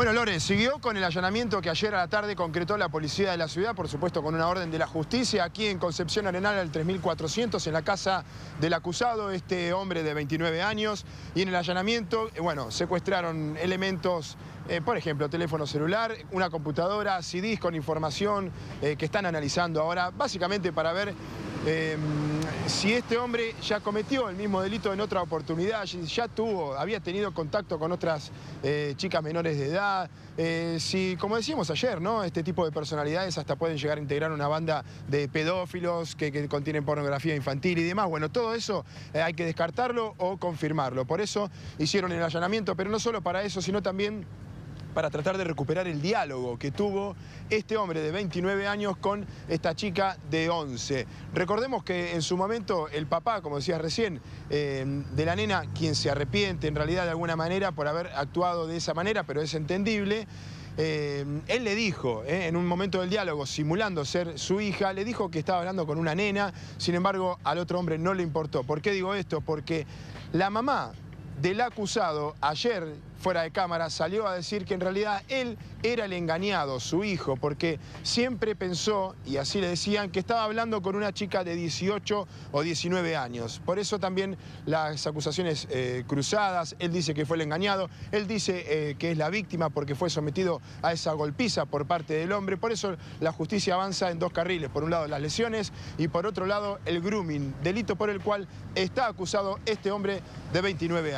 Bueno, Loren, siguió con el allanamiento que ayer a la tarde concretó la policía de la ciudad, por supuesto con una orden de la justicia, aquí en Concepción Arenal al 3400, en la casa del acusado, este hombre de 29 años, y en el allanamiento, eh, bueno, secuestraron elementos eh, por ejemplo, teléfono celular, una computadora, CDs con información eh, que están analizando ahora, básicamente para ver Em, si este hombre ya cometió el mismo delito en otra oportunidad, ya tuvo, había tenido contacto con otras eh, chicas menores de edad, eh, si, como decíamos ayer, ¿no? este tipo de personalidades hasta pueden llegar a integrar una banda de pedófilos que contienen pornografía infantil y demás, bueno, todo eso eh, hay que descartarlo o confirmarlo. Por eso hicieron el allanamiento, pero no solo para eso, sino también para tratar de recuperar el diálogo que tuvo este hombre de 29 años con esta chica de 11. Recordemos que en su momento el papá, como decías recién, eh, de la nena, quien se arrepiente en realidad de alguna manera por haber actuado de esa manera, pero es entendible, eh, él le dijo, eh, en un momento del diálogo, simulando ser su hija, le dijo que estaba hablando con una nena, sin embargo, al otro hombre no le importó. ¿Por qué digo esto? Porque la mamá del acusado ayer fuera de cámara salió a decir que en realidad él era el engañado, su hijo, porque siempre pensó, y así le decían, que estaba hablando con una chica de 18 o 19 años. Por eso también las acusaciones eh, cruzadas, él dice que fue el engañado, él dice eh, que es la víctima porque fue sometido a esa golpiza por parte del hombre. Por eso la justicia avanza en dos carriles, por un lado las lesiones y por otro lado el grooming, delito por el cual está acusado este hombre de 29 años.